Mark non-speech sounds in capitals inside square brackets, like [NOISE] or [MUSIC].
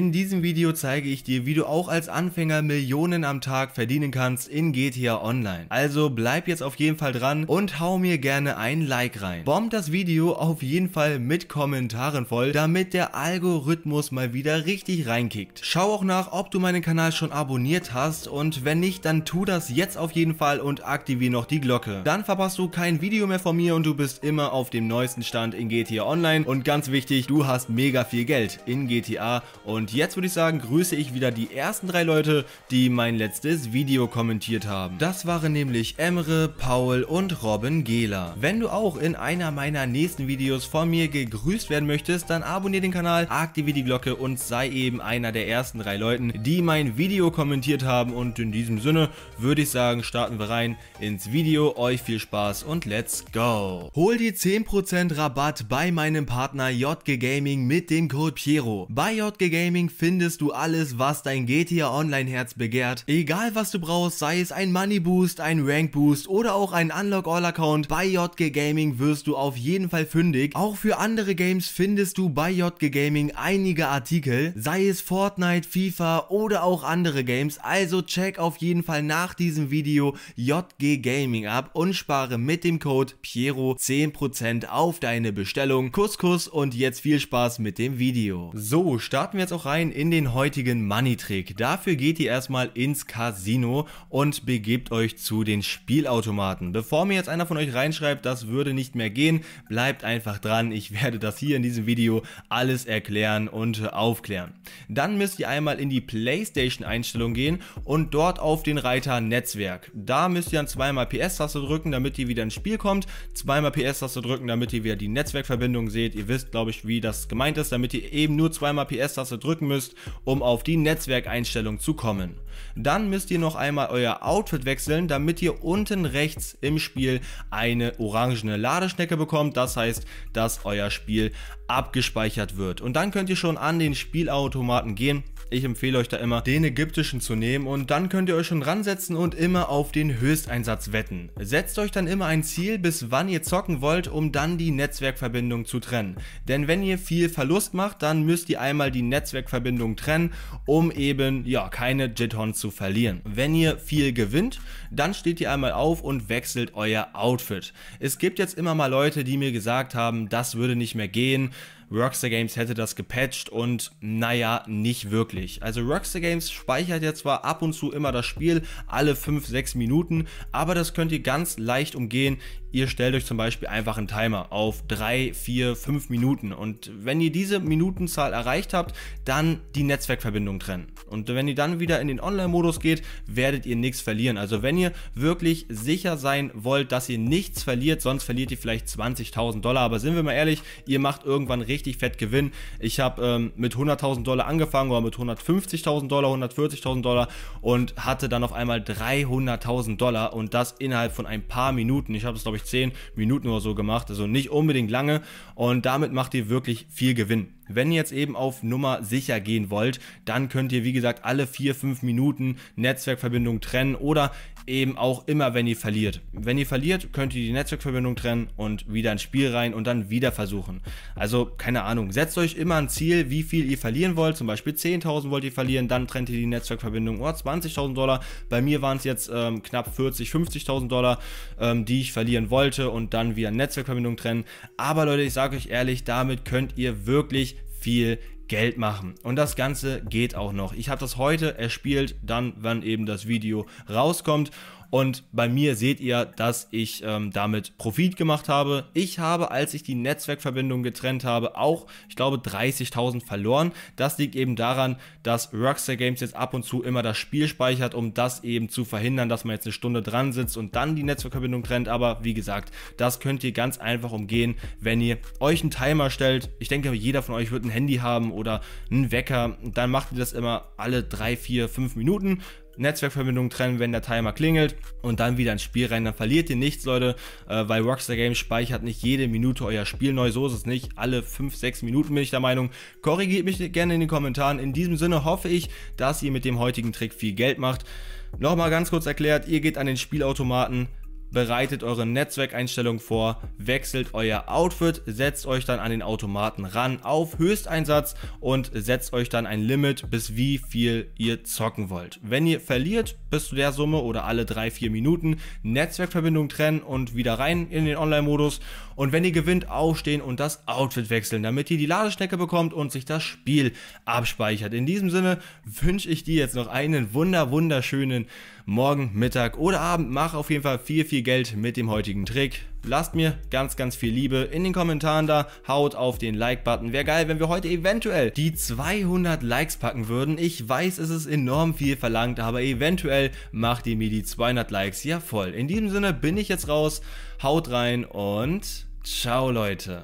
in diesem Video zeige ich dir, wie du auch als Anfänger Millionen am Tag verdienen kannst in GTA Online. Also bleib jetzt auf jeden Fall dran und hau mir gerne ein Like rein. Bomb das Video auf jeden Fall mit Kommentaren voll, damit der Algorithmus mal wieder richtig reinkickt. Schau auch nach, ob du meinen Kanal schon abonniert hast und wenn nicht, dann tu das jetzt auf jeden Fall und aktiviere noch die Glocke. Dann verpasst du kein Video mehr von mir und du bist immer auf dem neuesten Stand in GTA Online und ganz wichtig, du hast mega viel Geld in GTA und jetzt würde ich sagen, grüße ich wieder die ersten drei Leute, die mein letztes Video kommentiert haben. Das waren nämlich Emre, Paul und Robin Gehler. Wenn du auch in einer meiner nächsten Videos von mir gegrüßt werden möchtest, dann abonniere den Kanal, aktiviere die Glocke und sei eben einer der ersten drei Leuten, die mein Video kommentiert haben. Und in diesem Sinne würde ich sagen, starten wir rein ins Video. Euch viel Spaß und let's go. Hol die 10% Rabatt bei meinem Partner JG Gaming mit dem Code Piero. Bei JG Gaming Gaming findest du alles, was dein GTA Online Herz begehrt. Egal was du brauchst, sei es ein Money Boost, ein Rank Boost oder auch ein Unlock All Account, bei JG Gaming wirst du auf jeden Fall fündig. Auch für andere Games findest du bei JG Gaming einige Artikel, sei es Fortnite, FIFA oder auch andere Games. Also check auf jeden Fall nach diesem Video JG Gaming ab und spare mit dem Code Piero 10% auf deine Bestellung. Kuss, Kuss und jetzt viel Spaß mit dem Video. So, starten wir jetzt auch noch rein in den heutigen Money Trick. Dafür geht ihr erstmal ins Casino und begebt euch zu den Spielautomaten. Bevor mir jetzt einer von euch reinschreibt, das würde nicht mehr gehen, bleibt einfach dran. Ich [LAUGHS] werde das hier in diesem Video alles erklären und aufklären. Dann müsst ihr einmal in die Playstation Einstellung gehen und dort auf den Reiter Netzwerk. Da müsst ihr dann zweimal PS-Taste drücken, damit ihr wieder ins Spiel kommt. Zweimal PS-Taste drücken, damit ihr wieder die Netzwerkverbindung seht. Ihr wisst, glaube ich, wie das gemeint ist, damit ihr eben nur zweimal PS-Taste drückt drücken müsst, um auf die Netzwerkeinstellung zu kommen. Dann müsst ihr noch einmal euer Outfit wechseln, damit ihr unten rechts im Spiel eine orangene Ladeschnecke bekommt. Das heißt, dass euer Spiel abgespeichert wird. Und dann könnt ihr schon an den Spielautomaten gehen. Ich empfehle euch da immer, den ägyptischen zu nehmen und dann könnt ihr euch schon ransetzen und immer auf den Höchsteinsatz wetten. Setzt euch dann immer ein Ziel, bis wann ihr zocken wollt, um dann die Netzwerkverbindung zu trennen. Denn wenn ihr viel Verlust macht, dann müsst ihr einmal die Netzwerkverbindung Netzwerkverbindungen trennen, um eben ja keine Jetons zu verlieren. Wenn ihr viel gewinnt, dann steht ihr einmal auf und wechselt euer Outfit. Es gibt jetzt immer mal Leute, die mir gesagt haben, das würde nicht mehr gehen. Rockstar Games hätte das gepatcht und naja, nicht wirklich. Also Rockstar Games speichert ja zwar ab und zu immer das Spiel, alle 5, 6 Minuten, aber das könnt ihr ganz leicht umgehen. Ihr stellt euch zum Beispiel einfach einen Timer auf 3, 4, 5 Minuten und wenn ihr diese Minutenzahl erreicht habt, dann die Netzwerkverbindung trennen. Und wenn ihr dann wieder in den Online-Modus geht, werdet ihr nichts verlieren. Also wenn ihr wirklich sicher sein wollt, dass ihr nichts verliert, sonst verliert ihr vielleicht 20.000 Dollar, aber sind wir mal ehrlich, ihr macht irgendwann richtig richtig fett gewinnen. Ich habe ähm, mit 100.000 Dollar angefangen oder mit 150.000 Dollar, 140.000 Dollar und hatte dann auf einmal 300.000 Dollar und das innerhalb von ein paar Minuten. Ich habe es, glaube ich, 10 Minuten oder so gemacht, also nicht unbedingt lange und damit macht ihr wirklich viel Gewinn. Wenn ihr jetzt eben auf Nummer sicher gehen wollt, dann könnt ihr wie gesagt alle 4-5 Minuten Netzwerkverbindung trennen oder eben auch immer, wenn ihr verliert. Wenn ihr verliert, könnt ihr die Netzwerkverbindung trennen und wieder ins Spiel rein und dann wieder versuchen. Also keine Ahnung, setzt euch immer ein Ziel, wie viel ihr verlieren wollt. Zum Beispiel 10.000 wollt ihr verlieren, dann trennt ihr die Netzwerkverbindung oder oh, 20.000 Dollar. Bei mir waren es jetzt ähm, knapp 40, 50.000 Dollar, ähm, die ich verlieren wollte und dann wieder Netzwerkverbindung trennen. Aber Leute, ich sage euch ehrlich, damit könnt ihr wirklich viel Geld machen. Und das Ganze geht auch noch. Ich habe das heute erspielt, dann, wann eben das Video rauskommt. Und bei mir seht ihr, dass ich ähm, damit Profit gemacht habe. Ich habe, als ich die Netzwerkverbindung getrennt habe, auch, ich glaube, 30.000 verloren. Das liegt eben daran, dass Rockstar Games jetzt ab und zu immer das Spiel speichert, um das eben zu verhindern, dass man jetzt eine Stunde dran sitzt und dann die Netzwerkverbindung trennt. Aber wie gesagt, das könnt ihr ganz einfach umgehen, wenn ihr euch einen Timer stellt. Ich denke, jeder von euch wird ein Handy haben oder einen Wecker. Dann macht ihr das immer alle drei, vier, fünf Minuten. Netzwerkverbindung trennen, wenn der Timer klingelt und dann wieder ins Spiel rein. Dann verliert ihr nichts, Leute, äh, weil Rockstar Games speichert nicht jede Minute euer Spiel neu. So ist es nicht. Alle 5, 6 Minuten bin ich der Meinung. Korrigiert mich gerne in den Kommentaren. In diesem Sinne hoffe ich, dass ihr mit dem heutigen Trick viel Geld macht. Nochmal ganz kurz erklärt, ihr geht an den Spielautomaten, bereitet eure Netzwerkeinstellung vor, wechselt euer Outfit, setzt euch dann an den Automaten ran auf Höchsteinsatz und setzt euch dann ein Limit, bis wie viel ihr zocken wollt. Wenn ihr verliert, bis zu der Summe oder alle drei, vier Minuten Netzwerkverbindung trennen und wieder rein in den Online-Modus. Und wenn ihr gewinnt, aufstehen und das Outfit wechseln, damit ihr die Ladeschnecke bekommt und sich das Spiel abspeichert. In diesem Sinne wünsche ich dir jetzt noch einen wunder wunderschönen morgen, Mittag oder Abend Mach auf jeden Fall viel, viel Geld mit dem heutigen Trick. Lasst mir ganz, ganz viel Liebe in den Kommentaren da. Haut auf den Like-Button. Wäre geil, wenn wir heute eventuell die 200 Likes packen würden. Ich weiß, es ist enorm viel verlangt, aber eventuell macht ihr mir die 200 Likes ja voll. In diesem Sinne bin ich jetzt raus. Haut rein und ciao, Leute.